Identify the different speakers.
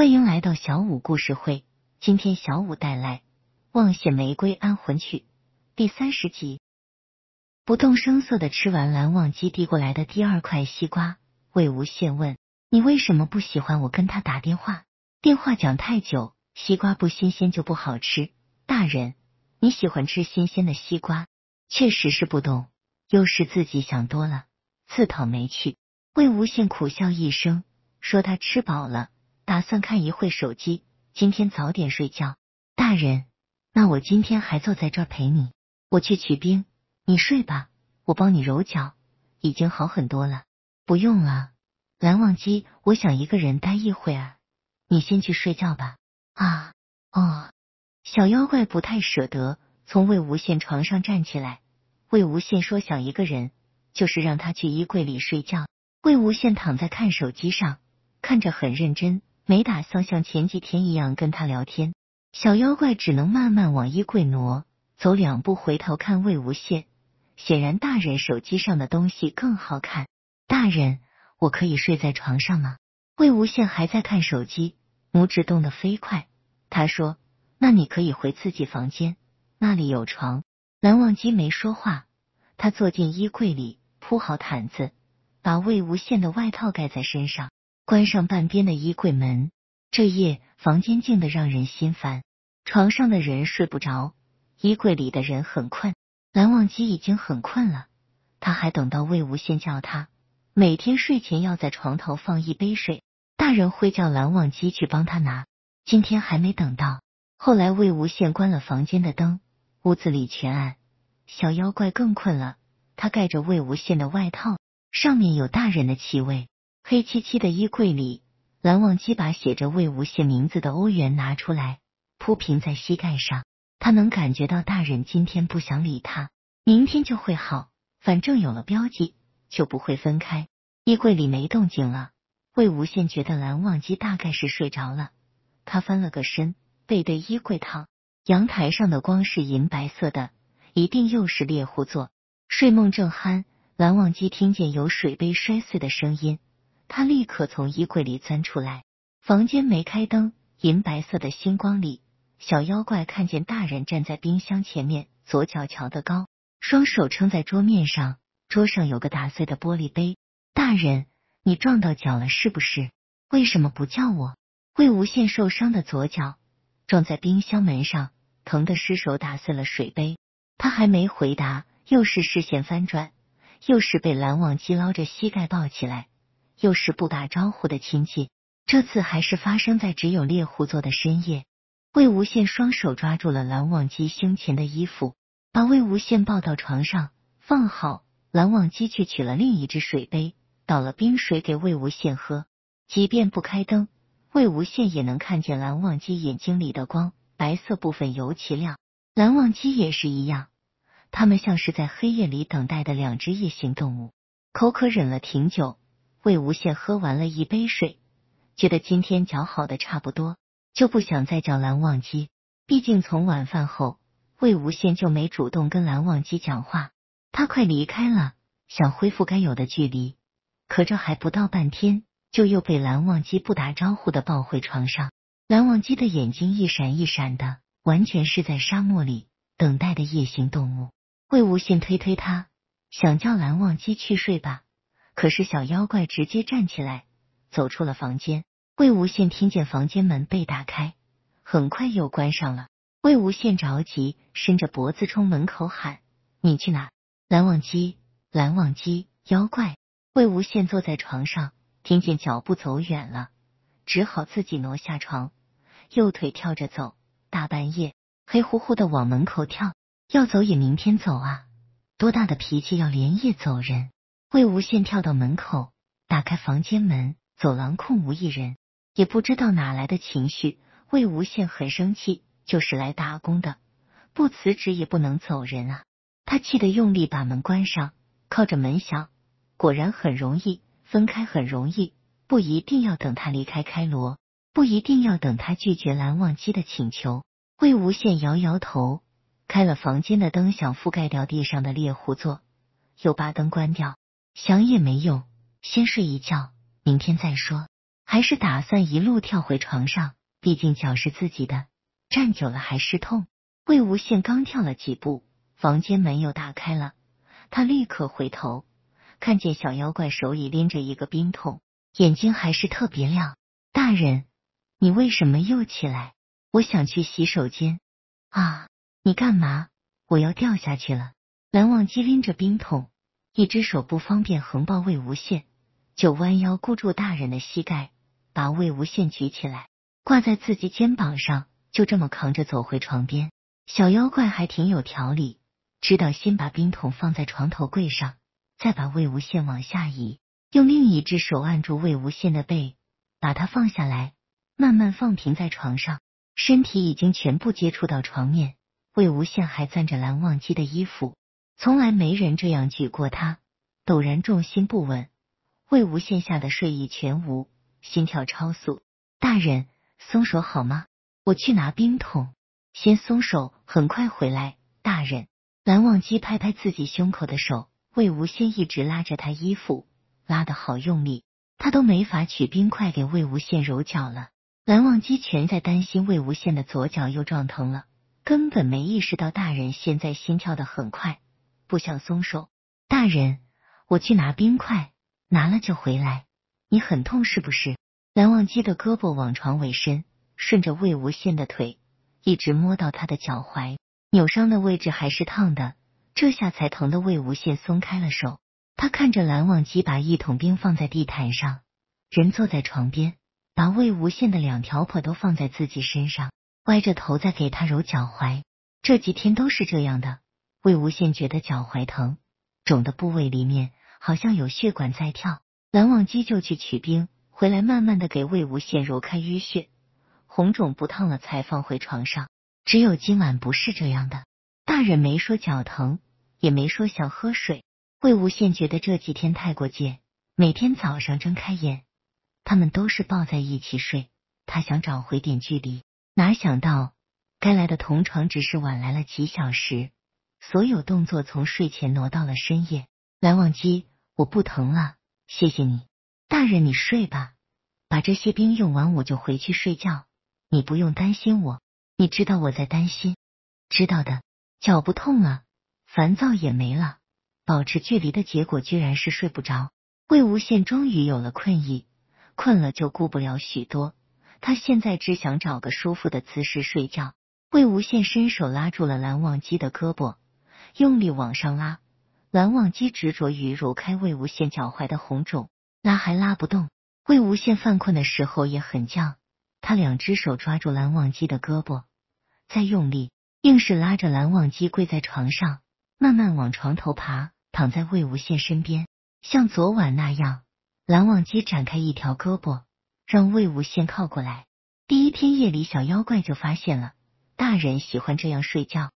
Speaker 1: 欢迎来到小五故事会。今天小五带来《忘血玫瑰安魂曲》第三十集。不动声色的吃完蓝忘机递过来的第二块西瓜，魏无羡问：“你为什么不喜欢我跟他打电话？电话讲太久，西瓜不新鲜就不好吃。大人，你喜欢吃新鲜的西瓜，确实是不懂，又是自己想多了，自讨没趣。”魏无羡苦笑一声，说：“他吃饱了。”打算看一会手机，今天早点睡觉。大人，那我今天还坐在这陪你。我去取冰，你睡吧，我帮你揉脚，已经好很多了。不用了，蓝忘机，我想一个人待一会儿，你先去睡觉吧。啊，哦，小妖怪不太舍得从魏无羡床上站起来。魏无羡说想一个人，就是让他去衣柜里睡觉。魏无羡躺在看手机上，看着很认真。没打算像前几天一样跟他聊天，小妖怪只能慢慢往衣柜挪，走两步回头看魏无羡，显然大人手机上的东西更好看。大人，我可以睡在床上吗？魏无羡还在看手机，拇指动得飞快。他说：“那你可以回自己房间，那里有床。”蓝忘机没说话，他坐进衣柜里，铺好毯子，把魏无羡的外套盖在身上。关上半边的衣柜门，这夜房间静的让人心烦。床上的人睡不着，衣柜里的人很困。蓝忘机已经很困了，他还等到魏无羡叫他。每天睡前要在床头放一杯水，大人会叫蓝忘机去帮他拿。今天还没等到。后来魏无羡关了房间的灯，屋子里全暗，小妖怪更困了。他盖着魏无羡的外套，上面有大人的气味。黑漆漆的衣柜里，蓝忘机把写着魏无羡名字的欧元拿出来，铺平在膝盖上。他能感觉到大人今天不想理他，明天就会好。反正有了标记，就不会分开。衣柜里没动静了，魏无羡觉得蓝忘机大概是睡着了。他翻了个身，背对衣柜躺。阳台上的光是银白色的，一定又是猎户座。睡梦正酣，蓝忘机听见有水杯摔碎的声音。他立刻从衣柜里钻出来，房间没开灯，银白色的星光里，小妖怪看见大人站在冰箱前面，左脚翘得高，双手撑在桌面上，桌上有个打碎的玻璃杯。大人，你撞到脚了是不是？为什么不叫我？魏无羡受伤的左脚撞在冰箱门上，疼得失手打碎了水杯。他还没回答，又是视线翻转，又是被蓝忘机捞着膝盖抱起来。又是不打招呼的亲戚。这次还是发生在只有猎户座的深夜。魏无羡双手抓住了蓝忘机胸前的衣服，把魏无羡抱到床上放好。蓝忘机却取了另一只水杯，倒了冰水给魏无羡喝。即便不开灯，魏无羡也能看见蓝忘机眼睛里的光，白色部分尤其亮。蓝忘机也是一样，他们像是在黑夜里等待的两只夜行动物。口渴忍了挺久。魏无羡喝完了一杯水，觉得今天搅好的差不多，就不想再叫蓝忘机。毕竟从晚饭后，魏无羡就没主动跟蓝忘机讲话。他快离开了，想恢复该有的距离，可这还不到半天，就又被蓝忘机不打招呼的抱回床上。蓝忘机的眼睛一闪一闪的，完全是在沙漠里等待的夜行动物。魏无羡推推他，想叫蓝忘机去睡吧。可是小妖怪直接站起来，走出了房间。魏无羡听见房间门被打开，很快又关上了。魏无羡着急，伸着脖子冲门口喊：“你去哪？”蓝忘机，蓝忘机，妖怪！魏无羡坐在床上，听见脚步走远了，只好自己挪下床，右腿跳着走。大半夜黑乎乎的往门口跳，要走也明天走啊！多大的脾气，要连夜走人？魏无羡跳到门口，打开房间门，走廊空无一人，也不知道哪来的情绪。魏无羡很生气，就是来打工的，不辞职也不能走人啊！他气得用力把门关上，靠着门想，果然很容易分开，很容易，不一定要等他离开开罗，不一定要等他拒绝蓝忘机的请求。魏无羡摇摇头，开了房间的灯，想覆盖掉地上的猎户座，又把灯关掉。想也没用，先睡一觉，明天再说。还是打算一路跳回床上，毕竟脚是自己的，站久了还是痛。魏无羡刚跳了几步，房间门又打开了，他立刻回头，看见小妖怪手里拎着一个冰桶，眼睛还是特别亮。大人，你为什么又起来？我想去洗手间。啊，你干嘛？我要掉下去了！蓝忘机拎着冰桶。一只手不方便横抱魏无羡，就弯腰箍住大人的膝盖，把魏无羡举起来，挂在自己肩膀上，就这么扛着走回床边。小妖怪还挺有条理，知道先把冰桶放在床头柜上，再把魏无羡往下移，用另一只手按住魏无羡的背，把他放下来，慢慢放平在床上，身体已经全部接触到床面。魏无羡还攥着蓝忘机的衣服。从来没人这样举过他，陡然重心不稳，魏无羡吓得睡意全无，心跳超速。大人，松手好吗？我去拿冰桶，先松手，很快回来。大人，蓝忘机拍拍自己胸口的手，魏无羡一直拉着他衣服，拉的好用力，他都没法取冰块给魏无羡揉脚了。蓝忘机全在担心魏无羡的左脚又撞疼了，根本没意识到大人现在心跳的很快。不想松手，大人，我去拿冰块，拿了就回来。你很痛是不是？蓝忘机的胳膊往床尾伸，顺着魏无羡的腿，一直摸到他的脚踝。扭伤的位置还是烫的，这下才疼的魏无羡松开了手。他看着蓝忘机把一桶冰放在地毯上，人坐在床边，把魏无羡的两条腿都放在自己身上，歪着头在给他揉脚踝。这几天都是这样的。魏无羡觉得脚踝疼，肿的部位里面好像有血管在跳。蓝忘机就去取冰，回来慢慢的给魏无羡揉开淤血，红肿不烫了才放回床上。只有今晚不是这样的，大人没说脚疼，也没说想喝水。魏无羡觉得这几天太过近，每天早上睁开眼，他们都是抱在一起睡。他想找回点距离，哪想到该来的同床只是晚来了几小时。所有动作从睡前挪到了深夜。蓝忘机，我不疼了，谢谢你，大人，你睡吧，把这些冰用完我就回去睡觉，你不用担心我，你知道我在担心，知道的。脚不痛了，烦躁也没了，保持距离的结果居然是睡不着。魏无羡终于有了困意，困了就顾不了许多，他现在只想找个舒服的姿势睡觉。魏无羡伸手拉住了蓝忘机的胳膊。用力往上拉，蓝忘机执着于揉开魏无羡脚踝的红肿，拉还拉不动。魏无羡犯困的时候也很犟，他两只手抓住蓝忘机的胳膊，再用力，硬是拉着蓝忘机跪在床上，慢慢往床头爬，躺在魏无羡身边，像昨晚那样。蓝忘机展开一条胳膊，让魏无羡靠过来。第一天夜里，小妖怪就发现了大人喜欢这样睡觉。